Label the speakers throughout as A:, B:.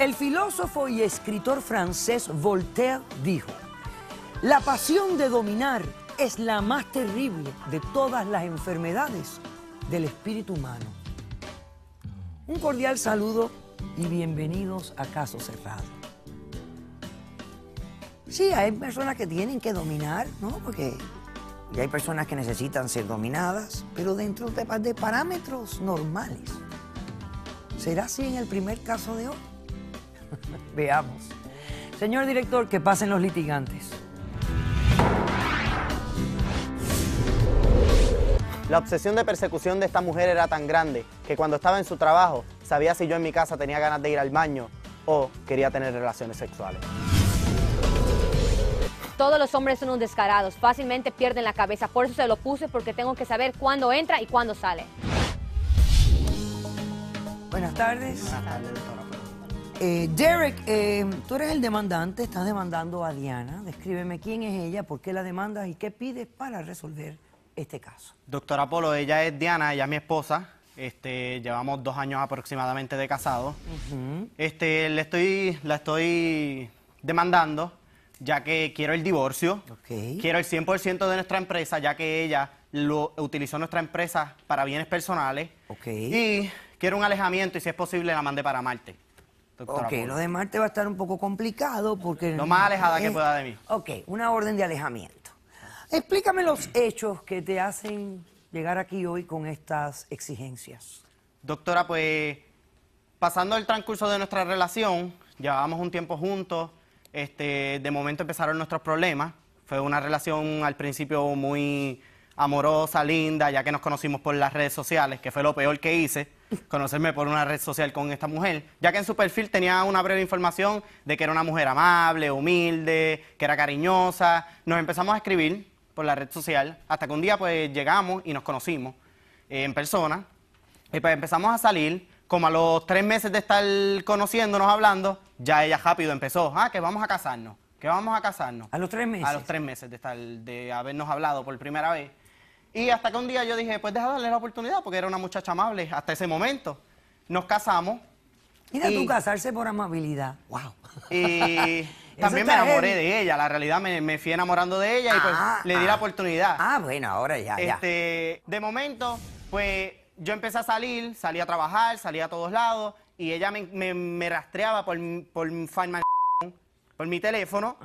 A: El filósofo y escritor francés Voltaire dijo, la pasión de dominar es la más terrible de todas las enfermedades del espíritu humano. Un cordial saludo y bienvenidos a Caso Cerrado. Sí, hay personas que tienen que dominar, ¿no? Porque hay personas que necesitan ser dominadas, pero dentro de, de parámetros normales. ¿Será así en el primer caso de hoy?
B: Veamos. Señor director, que pasen los litigantes. La obsesión de persecución de esta mujer era tan grande que cuando estaba en su trabajo sabía si yo en mi casa tenía ganas de ir al baño o quería tener relaciones sexuales.
C: Todos los hombres son unos descarados, fácilmente pierden la cabeza, por eso se lo puse porque tengo que saber cuándo entra y cuándo sale.
A: Buenas tardes. Buenas tardes, eh, Derek, eh, tú eres el demandante, estás demandando a Diana. Descríbeme quién es ella, por qué la demandas y qué pides para resolver este caso.
B: Doctora Polo, ella es Diana, ella es mi esposa. Este, llevamos dos años aproximadamente de casado. este, le estoy, la estoy demandando ya que quiero el divorcio, quiero el 100% de nuestra empresa, ya que ella utilizó nuestra empresa para bienes personales. Y quiero un alejamiento y si es posible la mandé para Marte. Ok, lo de
A: Marte va a estar un poco complicado porque... Lo más alejada que pueda de mí.
B: Ok, una orden de alejamiento. Explícame los hechos que te hacen llegar aquí hoy con estas exigencias. Doctora, pues pasando el transcurso de nuestra relación, llevábamos un tiempo juntos, este, de momento empezaron nuestros problemas. Fue una relación al principio muy amorosa, linda, ya que nos conocimos por las redes sociales, que fue lo peor que hice, conocerme por una red social con esta mujer, ya que en su perfil tenía una breve información de que era una mujer amable, humilde, que era cariñosa. Nos empezamos a escribir por la red social, hasta que un día pues llegamos y nos conocimos eh, en persona, y pues empezamos a salir, como a los tres meses de estar conociéndonos, hablando, ya ella rápido empezó, ah, que vamos a casarnos, que vamos a casarnos. A los tres meses. A los tres meses de estar, de habernos hablado por primera vez. Y hasta que un día yo dije, pues deja darle la oportunidad, porque era una muchacha amable hasta ese momento. Nos casamos. ¿Y y, tú casarse por amabilidad. Wow. Y también me enamoré de ella. La realidad me, fui enamorando de ella y pues ah, le di la ah. oportunidad. Ah, bueno, ahora ya, este, De momento, pues yo empecé a salir, salí a trabajar, salí a todos lados y ella me, rastreaba por, por por mi teléfono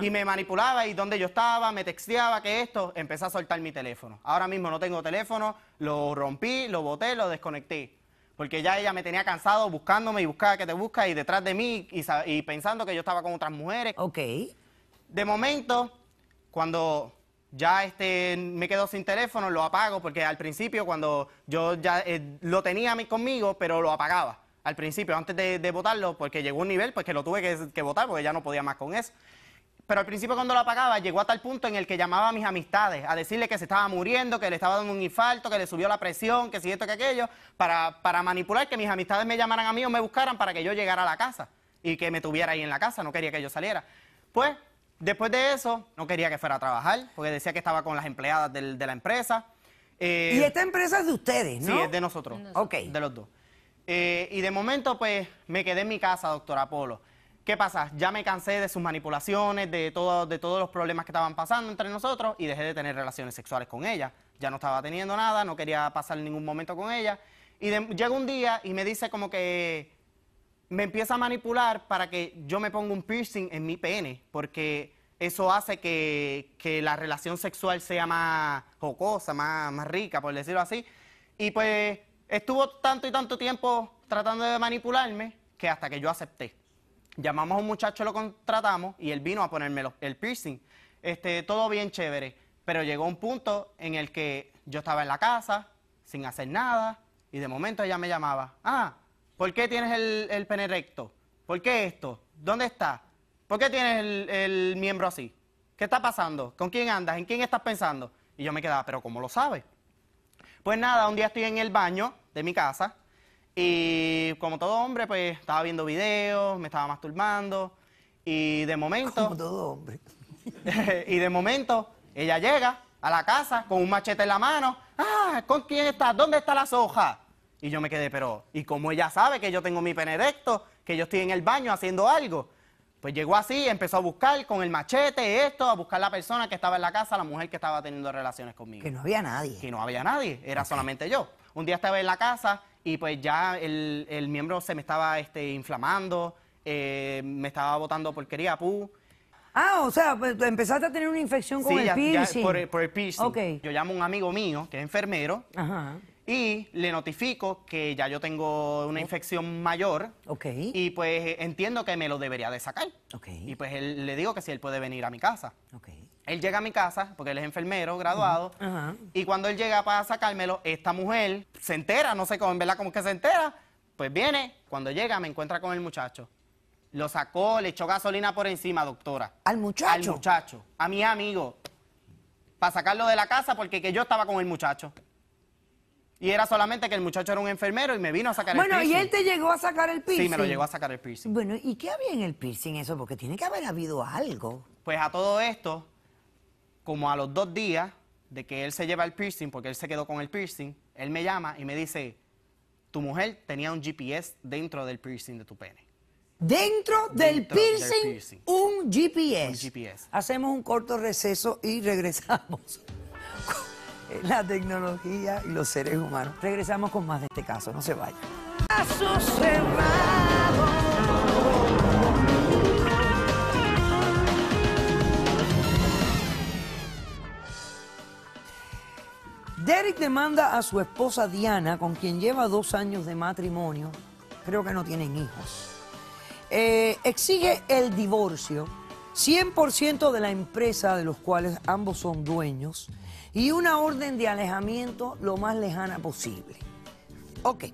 B: y me manipulaba y donde yo estaba, me texteaba, que esto, empecé a soltar mi teléfono. Ahora mismo no tengo teléfono, lo rompí, lo boté, lo desconecté. Porque ya ella me tenía cansado buscándome y buscaba que te busca y detrás de mí y, pensando que yo estaba con otras mujeres. Ok. De momento, cuando ya este, me quedo sin teléfono, lo apago, porque al principio cuando yo ya eh, lo tenía conmigo, pero lo apagaba al principio, antes de, votarlo, porque llegó un nivel pues, que lo tuve que, votar porque ya no podía más con eso. Pero al principio cuando LO pagaba llegó A TAL punto en el que llamaba a mis amistades a decirle que se estaba muriendo, que le estaba dando un infarto, que le subió la presión, que si esto, que aquello, para, para manipular que mis amistades me llamaran a mí o me buscaran para que yo llegara a la casa y que me tuviera ahí en la casa, no quería que yo saliera. Pues después de eso no quería que fuera a trabajar porque decía que estaba con las empleadas de la empresa. y eh, esta empresa es de ustedes, ¿no? Sí, es de nosotros. nosotros. Ok. De los dos. Eh, y de momento, pues, me quedé en mi casa, doctor Apolo. ¿Qué pasa? Ya me cansé de sus manipulaciones, de, todo, de todos los problemas que estaban pasando entre nosotros y dejé de tener relaciones sexuales con ella. Ya no estaba teniendo nada, no quería pasar ningún momento con ella. Y llega un día y me dice como que me empieza a manipular para que yo me ponga un piercing en mi pene, porque eso hace que, la relación sexual sea más jocosa, más, más rica, por decirlo así. Y pues Estuvo tanto y tanto tiempo tratando de manipularme que hasta que yo acepté. Llamamos a un muchacho, lo contratamos y él vino a ponérmelo, el piercing. Este, todo bien chévere, pero llegó un punto en el que yo estaba en la casa sin hacer nada y de momento ella me llamaba. Ah, ¿por qué tienes el, el pene recto? ¿Por qué esto? ¿Dónde está? ¿Por qué tienes el, el miembro así? ¿Qué está pasando? ¿Con quién andas? ¿En quién estás pensando? Y yo me quedaba, pero ¿cómo lo sabes? Pues nada, un día estoy en el baño de mi casa y como todo hombre, pues estaba viendo videos, me estaba masturbando y de momento... Como todo hombre. y de momento ella llega a la casa con un machete en la mano. Ah, ¿con quién estás? ¿Dónde está la soja? Y yo me quedé, pero ¿y cómo ella sabe que yo tengo mi PENEDECTO, que yo estoy en el baño haciendo algo? Pues llegó así, empezó a buscar con el machete, esto, a buscar la persona que estaba en la casa, la mujer que estaba teniendo relaciones conmigo. Que no había nadie. Que no había nadie, era solamente yo. Un día estaba en la casa y pues ya el, miembro se me estaba este, inflamando, eh, me estaba botando porquería, pu.
A: Ah, o sea, pues, empezaste a tener una infección con el piercing. por, el, por,
B: el Yo llamo a un amigo mío que es enfermero. Ajá y le notifico que ya yo tengo una infección mayor. Ok. Y pues entiendo que me lo debería de sacar. Y pues él, le digo que si él puede venir a mi casa. Ok. Él llega a mi casa, porque él es enfermero, graduado, y cuando él llega para sacármelo, esta mujer se entera, no sé cómo, en verdad, cómo que se entera, pues viene, cuando llega me encuentra con el muchacho. Lo sacó, le echó gasolina por encima, doctora. ¿Al muchacho? Al muchacho, a mi amigo, para sacarlo de la casa porque yo estaba con el muchacho. Y era solamente que el muchacho era un enfermero y me vino a sacar el piercing. Bueno, ¿y él te
A: llegó a sacar el piercing? Sí, me lo llegó a
B: sacar el piercing. Bueno, ¿y qué había en el piercing eso? Porque tiene que haber habido algo. Pues a todo esto, como a los dos días de que él se lleva el piercing, porque él se quedó con el piercing, él me llama y me dice, tu mujer tenía un GPS dentro del piercing de tu pene.
A: Dentro, del, piercing, del, piercing, un GPS. Un GPS. Hacemos un corto receso y regresamos. la tecnología y los seres humanos. Regresamos con más de este caso, no se vayan. CERRADO Derek demanda a su esposa Diana, con quien lleva dos años de matrimonio, creo que no tienen hijos, eh, exige el divorcio, 100% de la empresa de los cuales ambos son dueños, y una orden de alejamiento lo más lejana posible. Ok.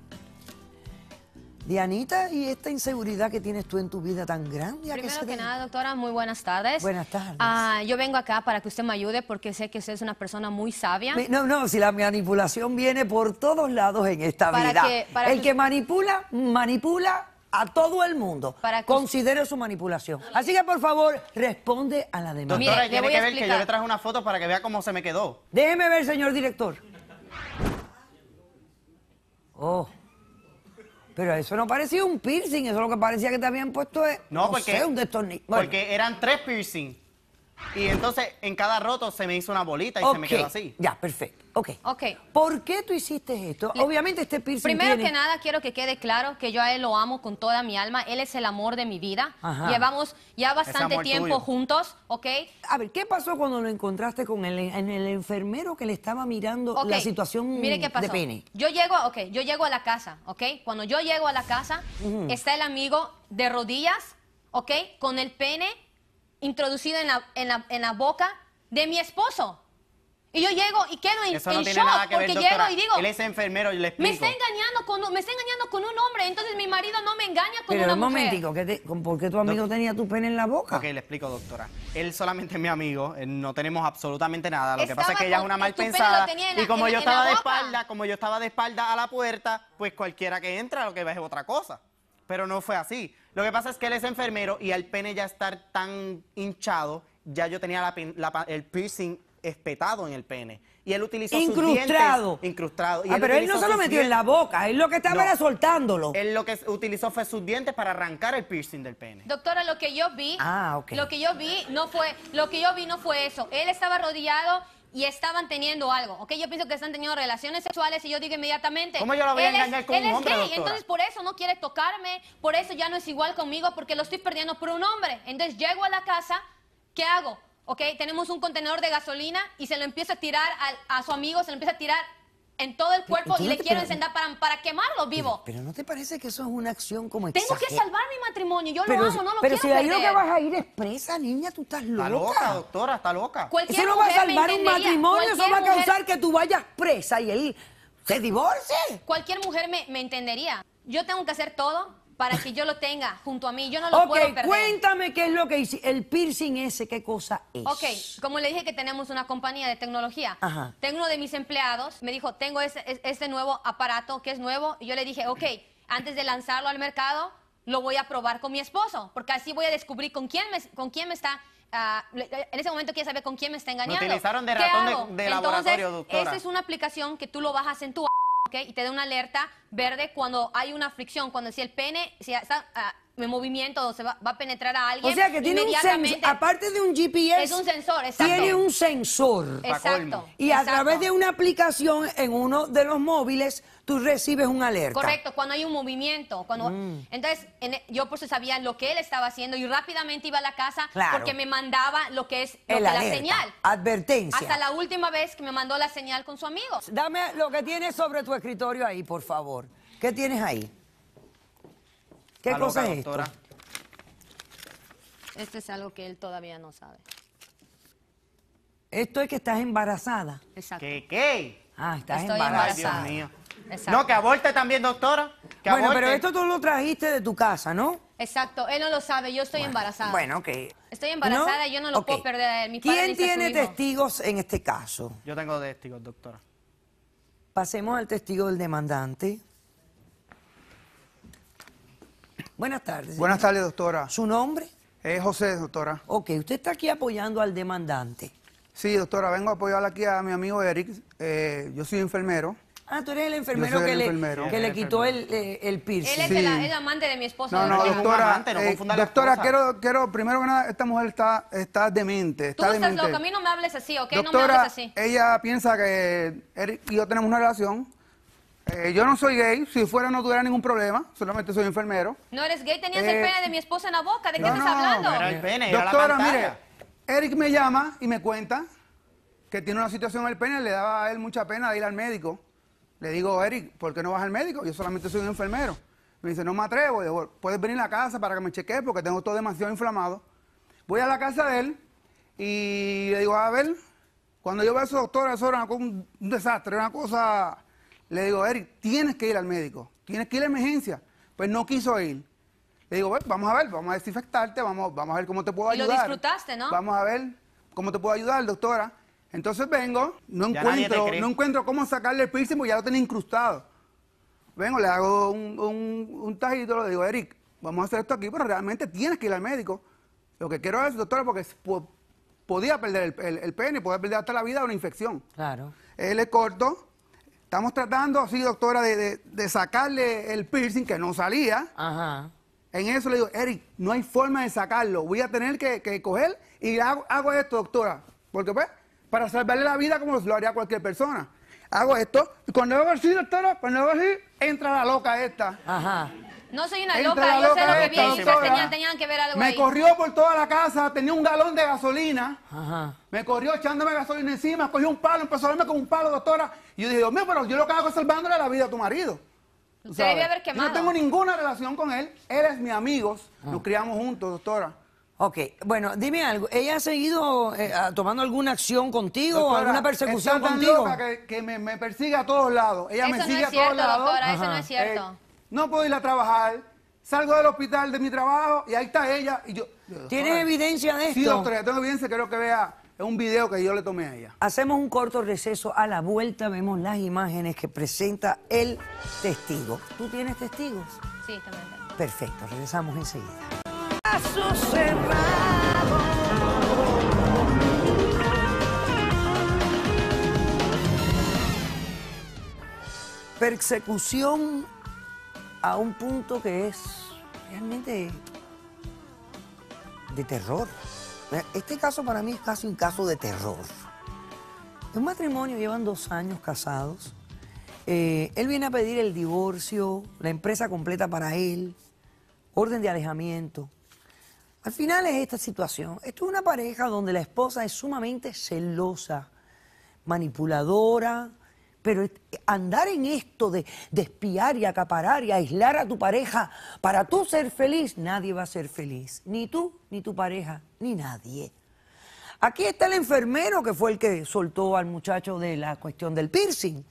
A: Dianita, ¿y esta inseguridad que tienes tú en tu vida tan grande?
C: Primero que nada, doctora, muy buenas tardes. Buenas tardes. Ah, yo vengo acá para que usted me ayude porque sé que usted es una persona muy sabia. No,
A: no, si la manipulación viene por todos lados en esta para
C: vida.
B: El que
A: manipula, manipula a todo el mundo considere su manipulación. Así que, por favor, responde a la demanda. Doctora, tiene que ver que yo le
B: traje UNA FOTO para que vea cómo se me quedó.
A: Déjeme ver, señor director. Oh. Pero eso no parecía un piercing, eso lo que parecía que te habían puesto es, No, porque- un
B: destornillo. Porque eran tres piercing. Y entonces en cada roto se me hizo una bolita y se me quedó así.
A: Ya, perfecto. Ok.
B: Ok. ¿Por qué tú hiciste esto? Obviamente este piercing Primero
C: que nada quiero que quede claro que yo a él lo amo con toda mi alma. Él es el amor de mi vida. Llevamos ya bastante tiempo juntos, ¿ok? A ver, ¿qué pasó cuando lo encontraste con el,
A: enfermero que le estaba mirando la situación Mire qué de pene?
C: Yo llego, ¿ok? yo llego a la casa, ¿ok? Cuando yo llego a la casa, está el amigo de rodillas, ¿ok? Con el pene INTRODUCIDO en la, en la, boca de mi esposo. Y yo llego y quedo en, shock porque llego y digo, Él
B: es enfermero, yo le explico. me está
C: engañando con me está engañando con un hombre, entonces mi marido no me engaña con una un mujer.
B: PERO UN ¿por qué tu amigo tenía tu pene en la boca? Ok, le explico, doctora. Él solamente es mi amigo, eh, no tenemos absolutamente nada. Lo que pasa es que ella es una mal pensada. y como yo estaba de espalda, como yo estaba de espalda a la puerta, pues cualquiera que entra lo que ve es otra cosa pero no fue así. Lo que pasa es que él es enfermero y al pene ya estar tan hinchado, ya yo tenía la, el piercing espetado en el pene. Y él utilizó incrustado. sus dientes. Incrustado. ah, pero él no se lo metió en la boca, él lo que estaba era soltándolo. Él lo que utilizó fue sus dientes para arrancar el piercing del pene. Doctora, lo
C: que yo vi, ah, lo que yo vi no fue, lo que yo vi no fue eso. Él estaba arrodillado y estaban teniendo algo, ¿ok? Yo pienso que están teniendo relaciones sexuales y yo digo inmediatamente... ¿Cómo yo él es gay, entonces por eso no quiere tocarme, por eso ya no es igual conmigo, porque lo estoy perdiendo por un hombre. Entonces llego a la casa, ¿qué hago? ¿Ok? Tenemos un contenedor de gasolina y se lo empiezo a tirar a su amigo, se lo empieza a tirar en todo el cuerpo y le quiero encender para, para quemarlo vivo.
A: Pero, ¿no te parece que eso es una acción como Tengo que salvar
C: mi matrimonio, yo lo amo, no lo quiero Pero si ahí lo que vas
A: a ir es presa, niña, tú estás loca. Está loca, doctora, está loca. Cualquier no va a salvar un matrimonio, eso va a causar que tú vayas presa y él se divorcie.
C: Cualquier mujer me entendería. Yo tengo que hacer todo para que yo lo tenga junto a mí. Yo no lo puedo perder. Cuéntame
A: qué es lo que hice. El piercing ese, qué cosa es. Ok,
C: como le dije que tenemos una compañía de tecnología. Tengo uno de mis empleados, me dijo, tengo ese, este nuevo aparato que es nuevo. Y yo le dije, ok, antes de lanzarlo al mercado, lo voy a probar con mi esposo, porque así voy a descubrir con quién me, con quién me está ah, en ese momento QUIERO saber con quién me está engañando. Me utilizaron de ratón de, Entonces, Esa es una aplicación que tú lo bajas en tu y te da una alerta verde cuando hay una fricción, cuando si el pene si está ah, en movimiento o se va, a penetrar a alguien. O sea que tiene un sensor,
A: aparte de un GPS. Es un sensor, Tiene un sensor. Exacto. Y a través de una aplicación en uno de los móviles tú recibes un alerta. Correcto,
C: cuando hay un movimiento. Cuando... Mm. Entonces, e, yo por eso sabía lo que él estaba haciendo y rápidamente iba a la casa porque me mandaba lo que es la señal.
A: Advertencia. Hasta la
C: última vez que me mandó la señal con su amigo.
A: Dame lo que tienes sobre tu escritorio ahí, por favor. ¿Qué tienes ahí? ¿Qué cosa es doctora.
C: esto? es algo que él todavía no sabe.
A: Esto es que estás embarazada.
C: Exacto. ¿Qué? qué?
A: Ah, estás embarazada.
C: Exacto. No, que aborte
A: también, doctora. bueno, pero esto tú lo trajiste de tu casa, ¿no?
C: Exacto, él no lo sabe, yo estoy embarazada. Bueno, ok. Estoy embarazada, y yo no lo puedo perder eh, a él. ¿Quién tiene
A: testigos en este caso?
B: Yo tengo testigos, doctora.
A: Pasemos al testigo del demandante.
B: Buenas tardes.
A: Buenas tardes, doctora. ¿Su nombre? Es José, doctora. Ok, usted está aquí apoyando al demandante.
D: Sí, doctora, vengo a apoyar aquí a mi amigo Eric. Eh, yo soy enfermero.
C: Ah, tú eres el enfermero, que, le,
D: que le quitó el, eh, el Él es el,
C: amante de mi esposa. No, no, doctora,
D: eh, doctora, quiero, quiero, primero que nada, esta mujer está, está demente, Tú está estás demente. a
C: mí no me hables así, ¿ok? no me hables así.
D: ella piensa que Eric y yo tenemos una relación. Eh, yo no soy gay, si fuera no tuviera ningún problema, solamente soy enfermero.
C: No eres gay, tenías el eh, pene de mi esposa en la boca, ¿de qué estás no,
D: hablando? Era el pene, Doctora, mire, Eric me llama y me cuenta que tiene una situación en el pene, le daba a él mucha pena ir al médico. Le digo, Eric, ¿por qué no vas al médico? Yo solamente soy un enfermero. Me dice, no me atrevo. Digo, puedes venir a la casa para que me chequee porque tengo todo demasiado inflamado. Voy a la casa de él y le digo, a ver, cuando yo veo a su doctora, eso era un, desastre, una cosa... Le digo, Eric, tienes que ir al médico, tienes que ir a emergencia. Pues no quiso ir. Le digo, vamos a ver, vamos a desinfectarte, vamos, vamos a ver cómo te puedo ayudar. Y lo disfrutaste, ¿no? Vamos a ver cómo te puedo ayudar, doctora. Entonces vengo, no encuentro, no encuentro cómo sacarle el piercing porque ya lo tenía incrustado. Vengo, le hago un, un, tajito, le digo, Eric, vamos a hacer esto aquí, pero realmente tienes que ir al médico. Lo que quiero es, doctora, porque podía perder el, pene, podía perder hasta la vida una infección. Claro. Él es corto, estamos tratando así, doctora, de, sacarle el piercing que no salía. Ajá. En eso le digo, Eric, no hay forma de sacarlo, voy a tener que, coger y hago, hago esto, doctora. Porque pues, para salvarle la vida como lo haría cualquier persona. Hago esto, y cuando hago así, doctora, cuando hago así, entra la loca esta. Ajá.
C: No soy una loca, yo sé lo que vi, esta, tenían, que ver algo Me corrió
D: por toda la casa, tenía un galón de gasolina. Ajá. Me corrió echándome gasolina encima, cogió un palo, empezó a darme con un palo, doctora. Y yo dije, Dios mío, pero yo lo que hago es salvándole la vida a tu marido.
B: Usted Yo no tengo
D: ninguna relación con él, él es mi amigo, nos ah. criamos juntos, doctora.
A: Ok, bueno, dime algo, ¿ella ha seguido eh, tomando alguna acción contigo o alguna persecución contigo?
D: que, me, persiga persigue a todos lados, ella me sigue no a todos lados. eso no es cierto. Eh, no puedo ir a trabajar, salgo del hospital de mi trabajo y ahí está ella y yo... ¿Tienes evidencia de esto? Sí, doctora, tengo evidencia, creo que vea es un video que yo le tomé a ella. Hacemos un
A: corto receso, a la vuelta vemos las imágenes que presenta el testigo. ¿Tú tienes testigos? Sí, también. Perfecto, regresamos enseguida. Persecución a un punto que es realmente de terror. Este caso para mí es casi un caso de terror. un matrimonio llevan dos años casados. Eh, él viene a pedir el divorcio, la empresa completa para él, orden de alejamiento. Al final es esta situación. Esto es una pareja donde la esposa es sumamente celosa, manipuladora, pero andar en esto de, espiar y acaparar y aislar a tu pareja para tú ser feliz, nadie va a ser feliz. Ni tú, ni tu pareja, ni nadie. Aquí está el enfermero que fue el que soltó al muchacho de la cuestión del piercing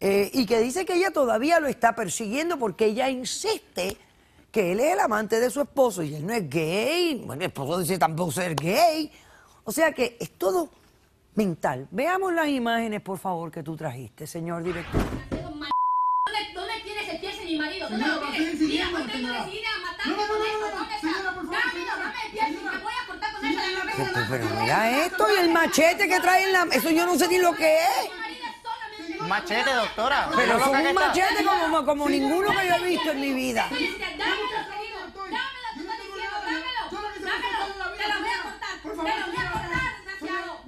A: eh, y que dice que ella todavía lo está persiguiendo porque ella insiste que él es el amante de su esposo y él no es gay. Bueno, el esposo dice tampoco ser gay. O sea que es todo mental. Veamos las imágenes, por favor, que tú trajiste, señor director.
C: ¿Dónde quiere DE mi marido? ¿Dónde lo quiere? Mira, ¿por qué no A matarme con esto? ¿Dónde está? Dámelo, dame el pie, me voy a
B: cortar con esto. Pero
A: mira esto y el machete que trae en la... Eso yo no sé ni lo que es
B: machete, doctora. Pero es un machete como, como ninguno
A: que yo he visto en mi vida. Por por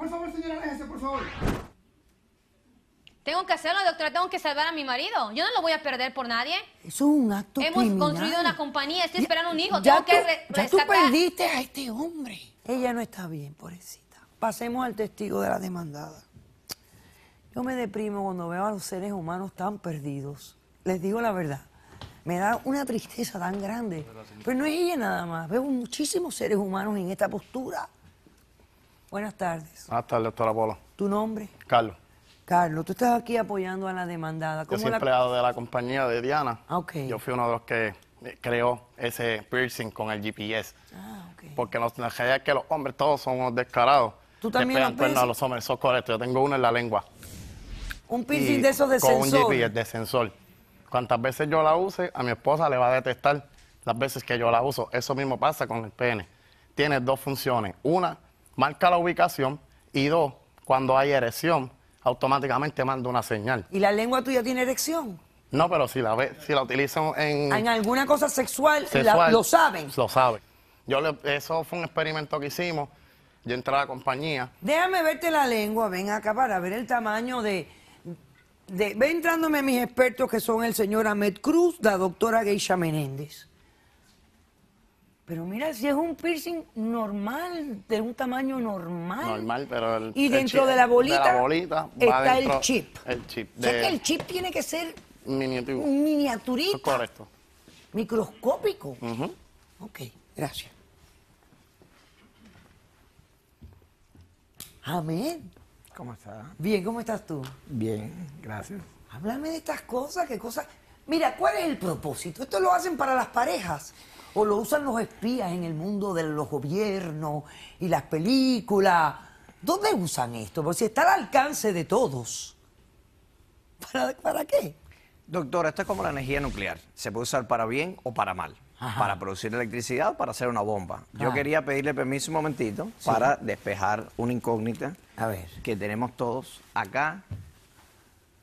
D: favor, favor. señora,
C: Tengo que hacerlo, doctora. Tengo que salvar a mi marido. Yo no lo voy a perder por nadie. Eso es un acto Hemos construido una compañía. Estoy esperando un hijo. Ya tengo que ya tú perdiste a este hombre.
A: Ella no está bien, pobrecita. Pasemos al testigo de la demandada. Yo me deprimo cuando veo a los seres humanos tan perdidos. Les digo la verdad. Me da una tristeza tan grande. Pero no es ella nada más. Veo muchísimos seres humanos en esta postura. Buenas tardes.
B: Buenas tardes, doctora APOLO. ¿Tu nombre? Carlos.
A: Carlos, tú estás aquí apoyando a la demandada. Yo soy empleado
B: de la compañía de Diana. Ah, Yo fui uno de los que eh, creó ese piercing con el GPS. Ah, okay. Porque nos realidad es que los hombres todos son descarados. Tú también. Le pegan los hombres, eso es Yo tengo uno en la lengua.
A: Un piercing de esos de con sensor. un GPS
B: de sensor. Cuantas veces yo la use, a mi esposa le va a detestar las veces que yo la uso. Eso mismo pasa con el pene. Tiene dos funciones. Una, marca la ubicación y dos, cuando hay erección, automáticamente manda una señal. ¿Y la lengua tuya tiene erección? No, pero si la ve, utilizan en... En
A: alguna cosa sexual, lo saben.
B: Lo saben. Yo eso fue un experimento que hicimos. Yo entré a la compañía.
A: Déjame verte la lengua, ven acá para ver el tamaño de, de, ve entrándome a mis expertos que son el señor Ahmed Cruz, la doctora Geisha Menéndez. Pero mira, si es un piercing normal, de un tamaño normal. Normal, pero el Y dentro de la bolita, está el chip. El chip. que el chip tiene que ser un Miniaturito. correcto. Microscópico. Ok, gracias. Amén. ¿Cómo estás? Bien, ¿cómo estás tú?
E: Bien, gracias.
A: Háblame de estas cosas, qué cosas. Mira, ¿cuál es el propósito? ¿Esto lo hacen para las parejas? ¿O lo usan los espías en el mundo de los gobiernos y las películas? ¿Dónde usan esto? Porque si está al alcance de todos.
E: ¿Para, para qué? Doctora, esto es como la energía nuclear. Se puede usar para bien o para mal para producir electricidad o para hacer una bomba. Yo quería pedirle permiso un momentito para despejar una incógnita que tenemos todos. Acá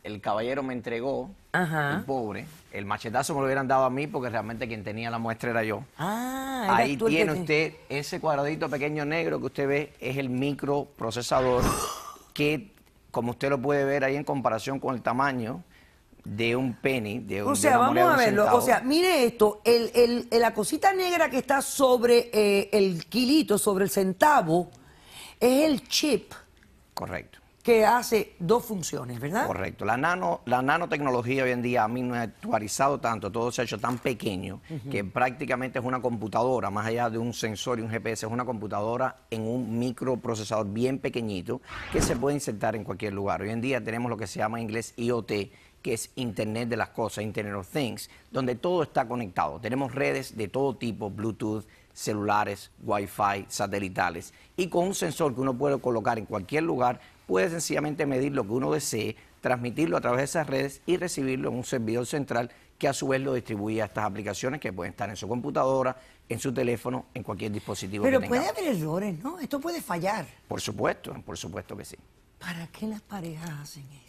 E: el caballero me entregó, el pobre, el machetazo me lo hubieran dado a mí porque realmente quien tenía la muestra era yo.
A: Ah, Ahí tiene
E: usted ese cuadradito pequeño negro que usted ve es el microprocesador que, como usted lo puede ver ahí en comparación con el tamaño, de un penny, de un O sea, vamos a verlo. O sea,
A: mire esto, la cosita negra que está sobre eh, el
E: kilito, sobre el centavo, es el chip. Correcto. Que hace dos funciones, ¿verdad? Correcto. La, nano, la nanotecnología hoy en día a mí no ha actualizado tanto, todo se ha hecho tan pequeño que prácticamente es una computadora, más allá de un sensor y un GPS, es una computadora en un microprocesador bien pequeñito que se puede insertar en cualquier lugar. Hoy en día tenemos lo que se llama en inglés IoT, que es Internet de las Cosas, Internet of Things, donde todo está conectado. Tenemos redes de todo tipo, Bluetooth, celulares, Wi-Fi, satelitales. Y con un sensor que uno puede colocar en cualquier lugar, puede sencillamente medir lo que uno desee, transmitirlo a través de esas redes y recibirlo en un servidor central que a su vez lo distribuye a estas aplicaciones que pueden estar en su computadora, en su teléfono, en cualquier dispositivo. Pero puede
A: haber errores, ¿no? Esto puede fallar.
E: Por supuesto, por supuesto que sí.
A: ¿Para qué las parejas hacen eso?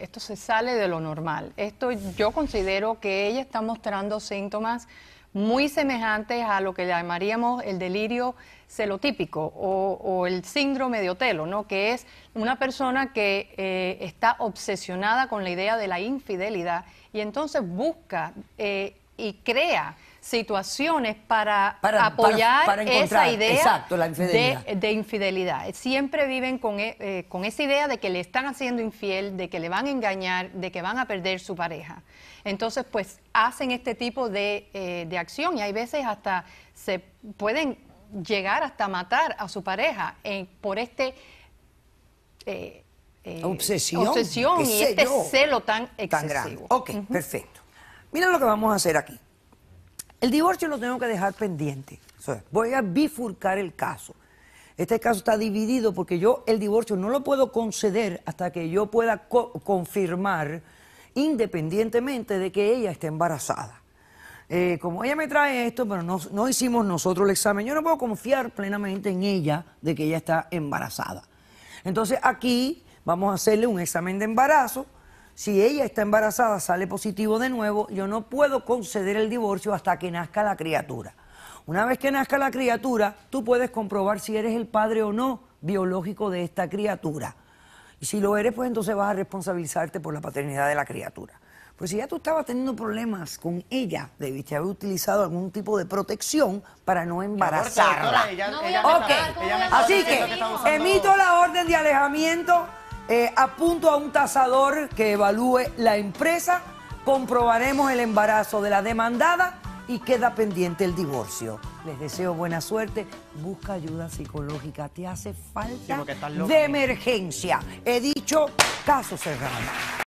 C: esto se sale de lo normal. Esto yo considero que ella está mostrando síntomas muy semejantes a lo que llamaríamos el delirio celotípico o, el síndrome de Otelo, ¿no? que es una persona que eh, está obsesionada con la idea de la infidelidad y entonces busca eh, y crea situaciones para, apoyar esa idea eh, De, infidelidad. Siempre viven e, eh, con, esa idea de que le están haciendo infiel, de que le van a engañar, de que van a perder su pareja. Entonces, pues hacen este tipo de, eh, acción y hay veces hasta se pueden llegar hasta matar a su pareja por este...
A: obsesión, obsesión y este celo
C: tan excesivo.
A: Ok, perfecto. Mira lo que vamos a hacer aquí. El divorcio lo tengo que dejar pendiente. voy a bifurcar el caso. Este caso está dividido porque yo el divorcio no lo puedo conceder hasta que yo pueda confirmar independientemente de que ella esté embarazada. Eh, como ella me trae esto, pero no, no hicimos nosotros el examen, yo no puedo confiar plenamente en ella de que ella está embarazada. Entonces aquí vamos a hacerle un examen de embarazo si ella está embarazada, sale positivo de nuevo, yo no puedo conceder el divorcio hasta que nazca la criatura. Una vez que nazca la criatura, tú puedes comprobar si eres el padre o no biológico de esta criatura. Y si lo eres, pues entonces vas a responsabilizarte por la paternidad de la criatura. Pues si ya tú estabas teniendo problemas con ella, debiste haber utilizado algún tipo de protección para no embarazarla. así que emito la orden de alejamiento eh, apunto a un tasador que evalúe la empresa, comprobaremos el embarazo de la demandada y queda pendiente el divorcio. Les deseo buena suerte, busca ayuda psicológica, te hace falta de emergencia. He dicho
D: caso cerrado.